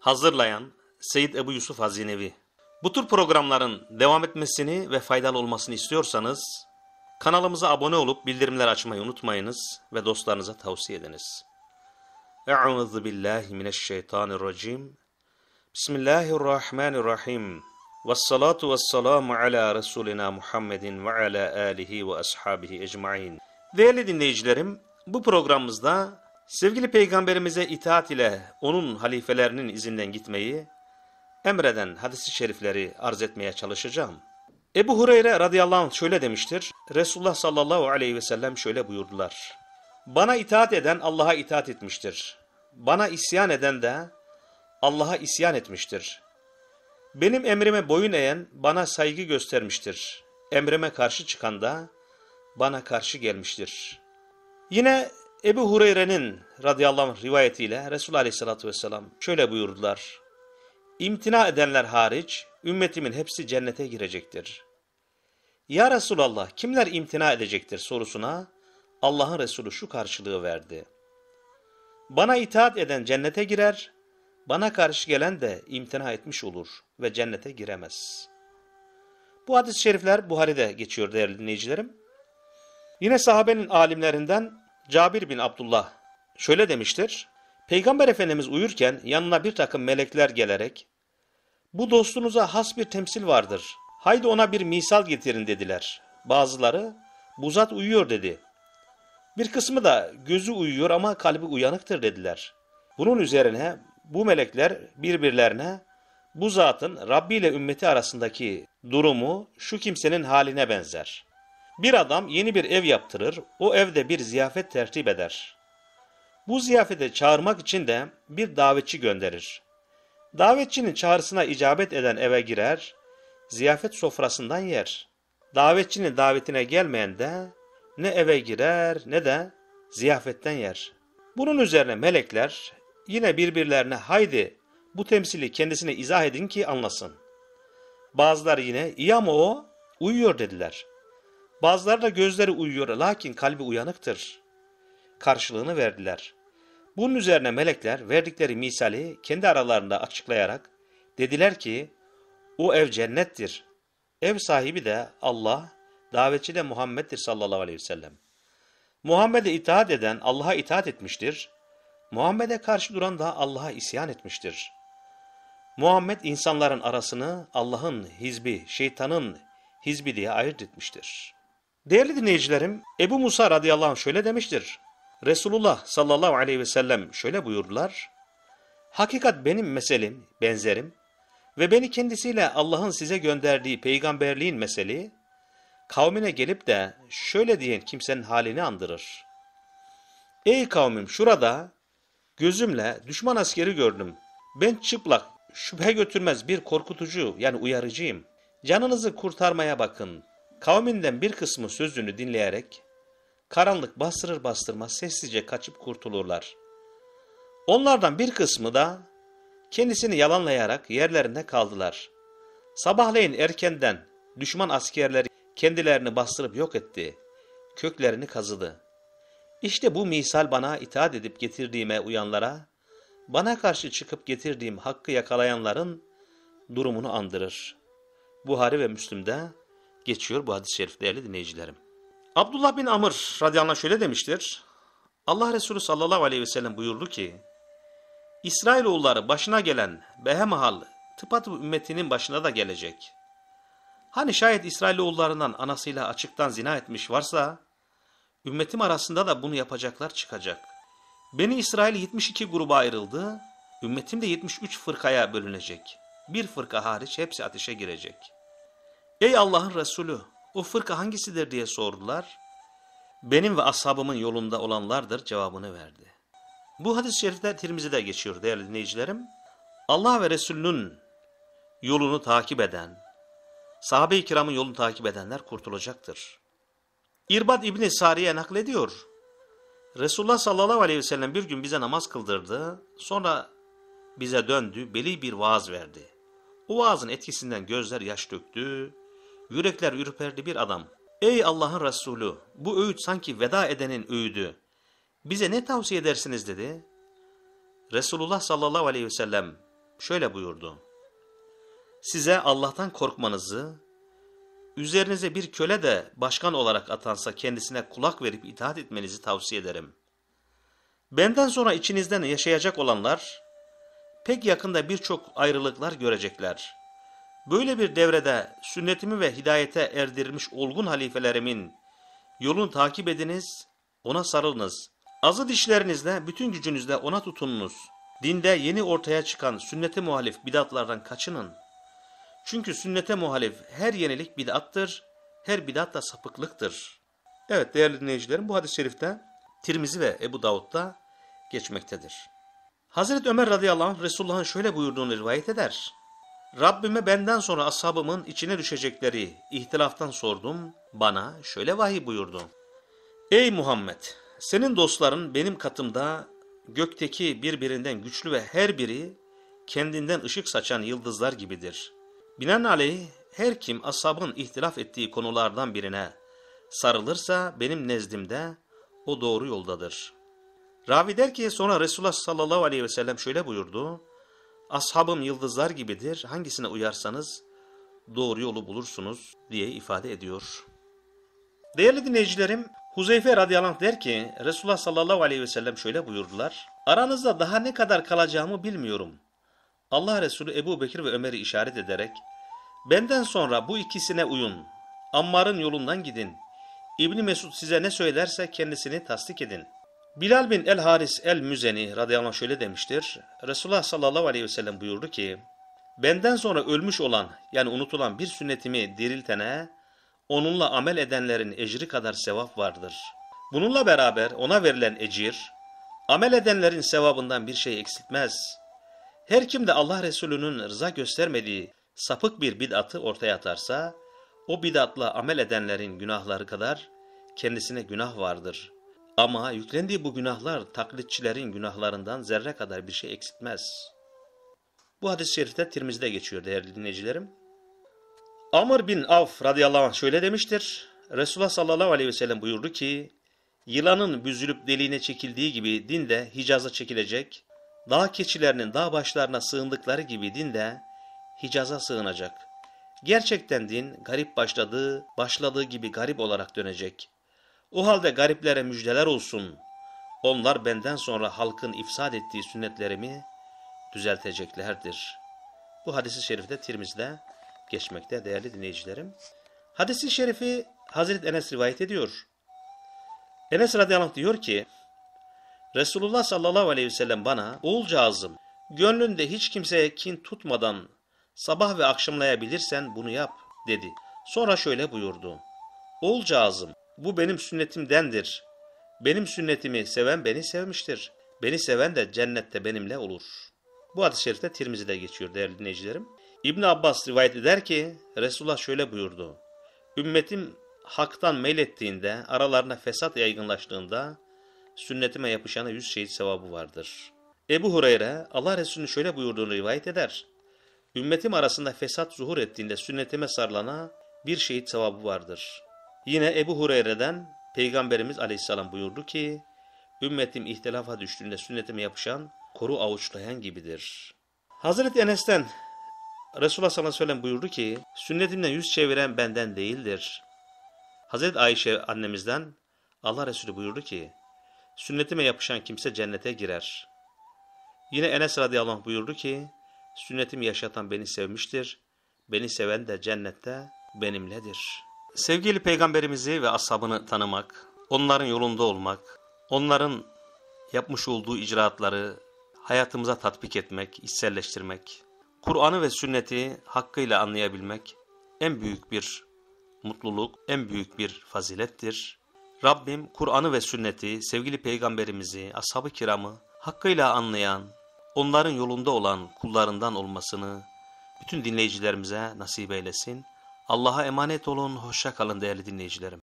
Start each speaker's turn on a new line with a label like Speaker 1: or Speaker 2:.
Speaker 1: Hazırlayan Seyit Ebu Yusuf Hazinevi Bu tür programların devam etmesini ve faydalı olmasını istiyorsanız kanalımıza abone olup bildirimler açmayı unutmayınız ve dostlarınıza tavsiye ediniz. Euzu billahi mineşşeytanirracim. Bismillahirrahmanirrahim. Vessalatu vesselamu ala Resulina Muhammedin ve ala alihi ve ashabihi ecmain. Değerli dinleyicilerim, bu programımızda Sevgili peygamberimize itaat ile onun halifelerinin izinden gitmeyi emreden hadisi şerifleri arz etmeye çalışacağım. Ebu Hureyre radıyallahu anh şöyle demiştir. Resulullah sallallahu aleyhi ve sellem şöyle buyurdular. Bana itaat eden Allah'a itaat etmiştir. Bana isyan eden de Allah'a isyan etmiştir. Benim emrime boyun eğen bana saygı göstermiştir. Emrime karşı çıkan da bana karşı gelmiştir. Yine Ebu Hureyre'nin radıyallahu anh rivayetiyle Resul aleyhissalatü vesselam şöyle buyurdular. İmtina edenler hariç ümmetimin hepsi cennete girecektir. Ya Resulallah kimler imtina edecektir sorusuna Allah'ın Resulü şu karşılığı verdi. Bana itaat eden cennete girer, bana karşı gelen de imtina etmiş olur ve cennete giremez. Bu hadis-i şerifler Buhari'de geçiyor değerli dinleyicilerim. Yine sahabenin alimlerinden Cabir bin Abdullah şöyle demiştir. Peygamber Efendimiz uyurken yanına bir takım melekler gelerek bu dostunuza has bir temsil vardır. Haydi ona bir misal getirin dediler. Bazıları bu zat uyuyor dedi. Bir kısmı da gözü uyuyor ama kalbi uyanıktır dediler. Bunun üzerine bu melekler birbirlerine bu zatın Rabbi ile ümmeti arasındaki durumu şu kimsenin haline benzer. Bir adam yeni bir ev yaptırır, o evde bir ziyafet tertip eder. Bu ziyafete çağırmak için de bir davetçi gönderir. Davetçinin çağrısına icabet eden eve girer, ziyafet sofrasından yer. Davetçinin davetine gelmeyen de ne eve girer ne de ziyafetten yer. Bunun üzerine melekler yine birbirlerine haydi bu temsili kendisine izah edin ki anlasın. Bazıları yine iyi ama o uyuyor dediler. Bazıları da gözleri uyuyor lakin kalbi uyanıktır. Karşılığını verdiler. Bunun üzerine melekler verdikleri misali kendi aralarında açıklayarak dediler ki o ev cennettir. Ev sahibi de Allah, davetçi de Muhammed'dir sallallahu aleyhi ve sellem. Muhammed'e itaat eden Allah'a itaat etmiştir. Muhammed'e karşı duran da Allah'a isyan etmiştir. Muhammed insanların arasını Allah'ın hizbi, şeytanın hizbi diye ayırt etmiştir.'' Değerli dinleyicilerim, Ebu Musa radıyallahu anh şöyle demiştir. Resulullah sallallahu aleyhi ve sellem şöyle buyurdular. Hakikat benim meselim, benzerim ve beni kendisiyle Allah'ın size gönderdiği peygamberliğin meseli, kavmine gelip de şöyle diyen kimsenin halini andırır. Ey kavmim şurada gözümle düşman askeri gördüm. Ben çıplak, şüphe götürmez bir korkutucu yani uyarıcıyım. Canınızı kurtarmaya bakın.'' Kavminden bir kısmı sözünü dinleyerek karanlık bastırır bastırmaz sessizce kaçıp kurtulurlar. Onlardan bir kısmı da kendisini yalanlayarak yerlerinde kaldılar. Sabahleyin erkenden düşman askerleri kendilerini bastırıp yok etti. Köklerini kazıdı. İşte bu misal bana itaat edip getirdiğime uyanlara, bana karşı çıkıp getirdiğim hakkı yakalayanların durumunu andırır. Buhari ve Müslim'de geçiyor bu hadis-i şerif değerli dinleyicilerim. Abdullah bin Amr radıyallahu şöyle demiştir. Allah Resulü sallallahu aleyhi ve sellem buyurdu ki, İsrailoğulları başına gelen Behemahal tıpatıp ümmetinin başına da gelecek. Hani şayet İsrailoğullarından anasıyla açıktan zina etmiş varsa, ümmetim arasında da bunu yapacaklar çıkacak. Beni İsrail 72 gruba ayrıldı, ümmetim de 73 fırkaya bölünecek. Bir fırka hariç hepsi ateşe girecek.'' Ey Allah'ın Resulü o fırka hangisidir diye sordular. Benim ve ashabımın yolunda olanlardır cevabını verdi. Bu hadis-i şerifte Tirmizi'de geçiyor değerli dinleyicilerim. Allah ve Resulünün yolunu takip eden, sahabe-i kiramın yolunu takip edenler kurtulacaktır. İrbad İbni Sari'ye naklediyor. Resulullah sallallahu aleyhi ve sellem bir gün bize namaz kıldırdı, sonra bize döndü, beli bir vaaz verdi. O vaazın etkisinden gözler yaş döktü, yürekler ürperdi bir adam. Ey Allah'ın Resulü, bu öğüt sanki veda edenin öğüdü. Bize ne tavsiye edersiniz dedi. Resulullah sallallahu aleyhi ve sellem şöyle buyurdu. Size Allah'tan korkmanızı, üzerinize bir köle de başkan olarak atansa kendisine kulak verip itaat etmenizi tavsiye ederim. Benden sonra içinizden yaşayacak olanlar, pek yakında birçok ayrılıklar görecekler. Böyle bir devrede sünnetimi ve hidayete erdirmiş olgun halifelerimin yolunu takip ediniz, ona sarılınız. Azı dişlerinizle, bütün gücünüzle ona tutununuz. Dinde yeni ortaya çıkan sünnete muhalif bidatlardan kaçının. Çünkü sünnete muhalif her yenilik bidattır, her bidat da sapıklıktır. Evet değerli dinleyicilerim bu hadis-i şerifte Tirmizi ve Ebu Davud'da geçmektedir. Hazreti Ömer radıyallahu anh Resulullah'ın şöyle buyurduğunu rivayet eder. Rabbime benden sonra ashabımın içine düşecekleri ihtilaftan sordum, bana şöyle vahiy buyurdu. Ey Muhammed! Senin dostların benim katımda gökteki birbirinden güçlü ve her biri kendinden ışık saçan yıldızlar gibidir. Binaenaleyh her kim ashabın ihtilaf ettiği konulardan birine sarılırsa benim nezdimde o doğru yoldadır. Ravi der ki sonra Resulullah sallallahu aleyhi ve sellem şöyle buyurdu ashabım yıldızlar gibidir, hangisine uyarsanız doğru yolu bulursunuz diye ifade ediyor. Değerli dinleyicilerim, Huzeyfe radıyallahu anh der ki, Resulullah sallallahu aleyhi ve sellem şöyle buyurdular, Aranızda daha ne kadar kalacağımı bilmiyorum. Allah Resulü Ebu Bekir ve Ömer'i işaret ederek, Benden sonra bu ikisine uyun, Ammar'ın yolundan gidin, İbni Mesud size ne söylerse kendisini tasdik edin.'' Bilal bin el-Haris el-Müzeni radıyallahu anh şöyle demiştir. Resulullah sallallahu aleyhi ve sellem buyurdu ki, Benden sonra ölmüş olan yani unutulan bir sünnetimi diriltene, onunla amel edenlerin ecri kadar sevap vardır. Bununla beraber ona verilen ecir, amel edenlerin sevabından bir şey eksiltmez. Her kim de Allah Resulü'nün rıza göstermediği sapık bir bid'atı ortaya atarsa, o bid'atla amel edenlerin günahları kadar kendisine günah vardır.'' Ama yüklendiği bu günahlar taklitçilerin günahlarından zerre kadar bir şey eksiltmez. Bu hadis-i şerifte Tirmiz'de geçiyor değerli dinleyicilerim. Amr bin Avf radıyallahu anh şöyle demiştir. Resulullah sallallahu aleyhi ve sellem buyurdu ki, yılanın büzülüp deliğine çekildiği gibi din de Hicaz'a çekilecek, dağ keçilerinin dağ başlarına sığındıkları gibi din de Hicaz'a sığınacak. Gerçekten din garip başladığı, başladığı gibi garip olarak dönecek. O halde gariplere müjdeler olsun. Onlar benden sonra halkın ifsad ettiği sünnetlerimi düzelteceklerdir. Bu hadisi şerifte Tirmiz'de geçmekte değerli dinleyicilerim. Hadisi şerifi Hazreti Enes rivayet ediyor. Enes radıyallahu anh diyor ki, Resulullah sallallahu aleyhi ve sellem bana, oğulcağızım, gönlünde hiç kimseye kin tutmadan sabah ve akşamlayabilirsen bunu yap, dedi. Sonra şöyle buyurdu. Oğulcağızım, bu benim sünnetimdendir. Benim sünnetimi seven beni sevmiştir. Beni seven de cennette benimle olur. Bu hadis-i şerifte Tirmizi'de geçiyor değerli dinleyicilerim. İbn Abbas rivayet eder ki Resulullah şöyle buyurdu. Ümmetim haktan meylettiğinde, aralarına fesat yaygınlaştığında sünnetime yapışana yüz şehit sevabı vardır. Ebu Hureyre Allah Resulü'nün şöyle buyurduğunu rivayet eder. Ümmetim arasında fesat zuhur ettiğinde sünnetime sarılana bir şehit sevabı vardır. Yine Ebu Hureyre'den Peygamberimiz aleyhisselam buyurdu ki, Ümmetim ihtilafa düştüğünde sünnetime yapışan, koru avuçlayan gibidir. Hazreti Enes'ten Resulullah sallallahu aleyhi ve sellem buyurdu ki, sünnetimden yüz çeviren benden değildir. Hazreti Ayşe annemizden Allah Resulü buyurdu ki, sünnetime yapışan kimse cennete girer. Yine Enes radıyallahu anh buyurdu ki, sünnetimi yaşatan beni sevmiştir, beni seven de cennette benimledir.'' Sevgili peygamberimizi ve ashabını tanımak, onların yolunda olmak, onların yapmış olduğu icraatları hayatımıza tatbik etmek, içselleştirmek, Kur'an'ı ve sünneti hakkıyla anlayabilmek en büyük bir mutluluk, en büyük bir fazilettir. Rabbim Kur'an'ı ve sünneti, sevgili peygamberimizi, ashab-ı kiramı hakkıyla anlayan, onların yolunda olan kullarından olmasını bütün dinleyicilerimize nasip eylesin. Allah'a emanet olun, hoşça kalın değerli dinleyicilerim.